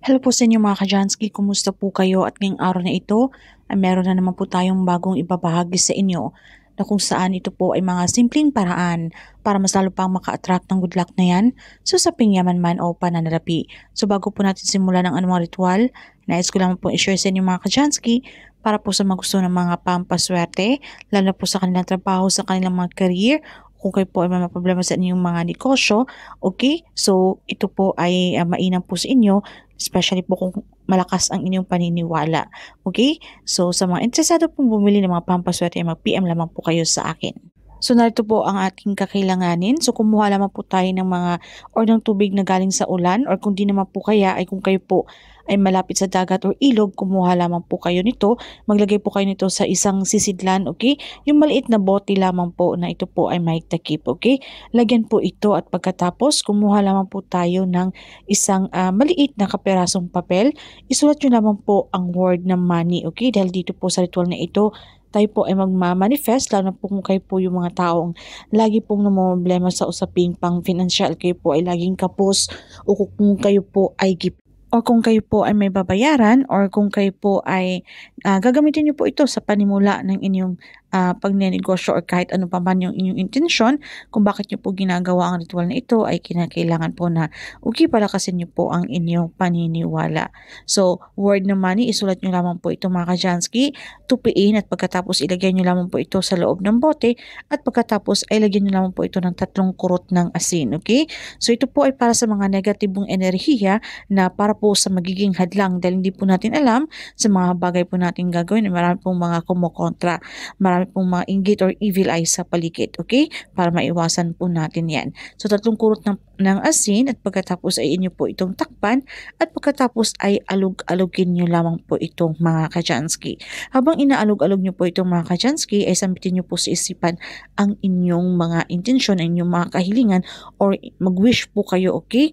Hello po sa inyo mga Kajansky, kumusta po kayo at ngayong araw na ito ay meron na naman po tayong bagong ibabahagi sa inyo na kung saan ito po ay mga simpleng paraan para mas lalo pang maka-attract ng good luck na yan so sa pingyaman man o pananalapi. So bago po natin simulan ang anumang ritual, nais ko lang po i-share sa inyo mga Kajansky para po sa mga gusto ng mga pampaswerte, lalo po sa kanilang trabaho, sa kanilang mga career kung kayo po ay may problema sa inyong mga negosyo, okay? So, ito po ay uh, mainam po sa inyo, especially po kung malakas ang inyong paniniwala. Okay? So, sa mga interesado pong bumili ng mga pampaswerte, mag-PM lamang po kayo sa akin. So narito po ang ating kakilanganin. So kumuha lamang po tayo ng mga or ng tubig na galing sa ulan or kung di naman po kaya ay kung kayo po ay malapit sa dagat or ilog, kumuha lamang po kayo nito. Maglagay po kayo nito sa isang sisidlan, okay? Yung maliit na bote lamang po na ito po ay mic takip, okay? Lagyan po ito at pagkatapos, kumuha lamang po tayo ng isang uh, maliit na kaperasong papel. Isulat nyo lamang po ang word na money, okay? Dahil dito po sa ritual na ito, tayo po ay magmamanifest lalo na po kung kayo po yung mga taong lagi pong namomblema sa usaping pang financial kayo po ay laging kapos o kung kayo po ay gift o kung kayo po ay may babayaran or kung kayo po ay uh, gagamitin niyo po ito sa panimula ng inyong uh, pagnenegosyo or kahit ano pa man yung inyong intensyon kung bakit nyo po ginagawa ang ritual na ito ay kinakailangan po na okay kasi nyo po ang inyong paniniwala. So, word ng money, isulat nyo lamang po ito mga kajansky, tupiin at pagkatapos ilagay nyo lamang po ito sa loob ng bote at pagkatapos ay ilagay nyo lamang po ito ng tatlong kurot ng asin. Okay? So, ito po ay para sa mga negatibong enerhiya na para po sa magiging hadlang dahil hindi po natin alam sa mga bagay po natin gagawin. Marami pong mga kumokontra. Marami marami pong mga inggit or evil eye sa paligid. Okay? Para maiwasan po natin yan. So tatlong kurot ng, ng asin at pagkatapos ay inyo po itong takpan at pagkatapos ay alog-alogin nyo lamang po itong mga kajansky. Habang inaalog-alog nyo po itong mga kajansky ay sambitin nyo po sa isipan ang inyong mga intensyon, ang inyong mga kahilingan or mag-wish po kayo. Okay?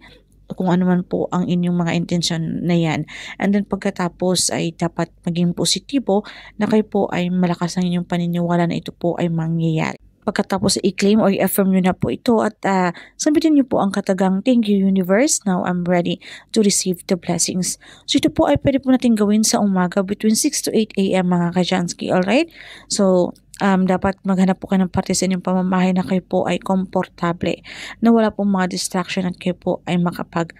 kung ano man po ang inyong mga intensyon na yan. And then pagkatapos ay dapat maging positibo na kayo po ay malakas ang inyong paniniwala na ito po ay mangyayari. Pagkatapos i-claim or i-affirm nyo na po ito at uh, sabitin nyo po ang katagang thank you universe, now I'm ready to receive the blessings. So ito po ay pwede po natin gawin sa umaga between 6 to 8 a.m. mga kajansky, alright? So um, dapat maghanap po kayo ng parte sa inyong pamamahay na kayo po ay komportable, na wala pong mga distraction at kayo po ay makapag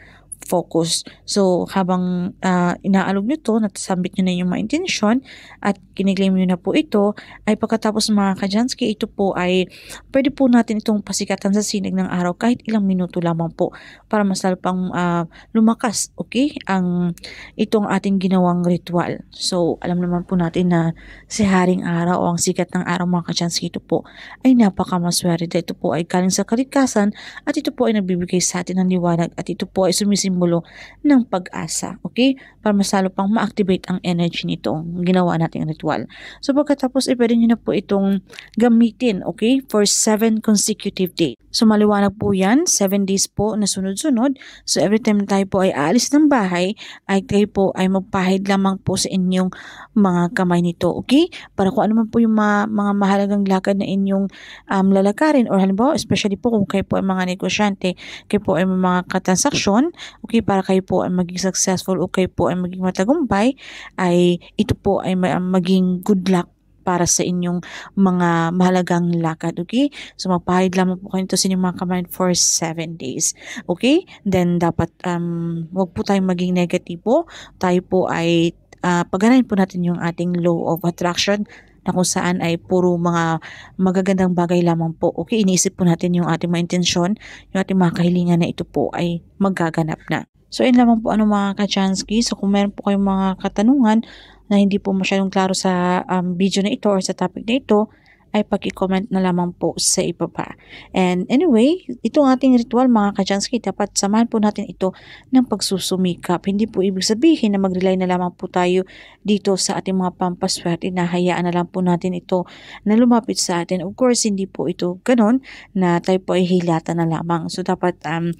focus. So, habang uh, inaalog nyo to, natasambit nyo na yung mga intention at kiniklaim nyo na po ito, ay pagkatapos mga kajansky, ito po ay pwede po natin itong pasikatan sa sinig ng araw kahit ilang minuto lamang po para masal pang uh, lumakas, okay, ang itong ating ginawang ritual. So, alam naman po natin na si Haring Araw o ang sikat ng araw mga kajansky, ito po ay napakamaswerte. Ito po ay galing sa kalikasan at ito po ay nagbibigay sa atin ng liwanag at ito po ay sumisimula sanggulo ng pag-asa. Okay? Para masalo pang ma-activate ang energy nito, ginawa nating ritual. So pagkatapos, eh, pwede nyo na po itong gamitin, okay? For 7 consecutive days. So maliwanag po yan, 7 days po na sunod-sunod. So every time tayo po ay aalis ng bahay, ay tayo po ay magpahid lamang po sa inyong mga kamay nito, okay? Para kung ano man po yung mga, mga mahalagang lakad na inyong um, lalakarin or halimbawa, especially po kung kayo po ay mga negosyante, kayo po ay mga katransaksyon, okay, para kayo po ay maging successful, okay po ay maging matagumpay, ay ito po ay maging good luck para sa inyong mga mahalagang lakad, okay? So, magpahid lamang po kayo ito sa inyong mga kamay for 7 days, okay? Then, dapat, um, wag po tayong maging negative po. Tayo po ay, uh, ah, paganayin po natin yung ating law of attraction na kung saan ay puro mga magagandang bagay lamang po. Okay, iniisip po natin yung ating mga intensyon, yung ating mga kahilingan na ito po ay magaganap na. So, yun lamang po ano mga kachansky. So, kung meron po kayong mga katanungan na hindi po masyadong klaro sa um, video na ito or sa topic na ito, ay pag-comment na lamang po sa ibaba. And anyway, itong ating ritual mga ka kajansky, dapat samahan po natin ito ng pagsusumikap. Hindi po ibig sabihin na mag-rely na lamang po tayo dito sa ating mga pampaswerte na hayaan na lang po natin ito na lumapit sa atin. Of course, hindi po ito ganun na tayo po ay hilata na lamang. So dapat um,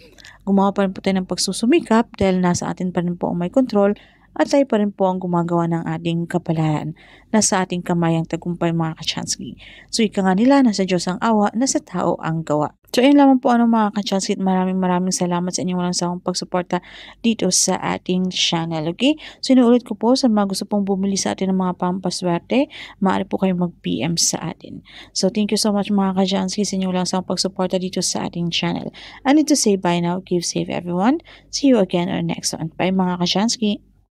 gumawa pa rin po tayo ng pagsusumikap dahil nasa atin pa rin po ang may control at tayo pa rin po ang gumagawa ng ating kapalaran. na sa ating kamay ang tagumpay mga kachansky. So ika nga nila, nasa Diyos ang awa, nasa tao ang gawa. So yun lamang po ano mga kachansky, maraming maraming salamat sa inyong walang sawang pagsuporta dito sa ating channel, okay? So inuulit ko po, sa mga gusto pong bumili sa atin ng mga pampaswerte, maaari po kayong mag-PM sa atin. So thank you so much mga kachansky sa inyong walang sawang pagsuporta dito sa ating channel. I need to say bye now, give safe everyone. See you again on next one. Bye mga kachansky!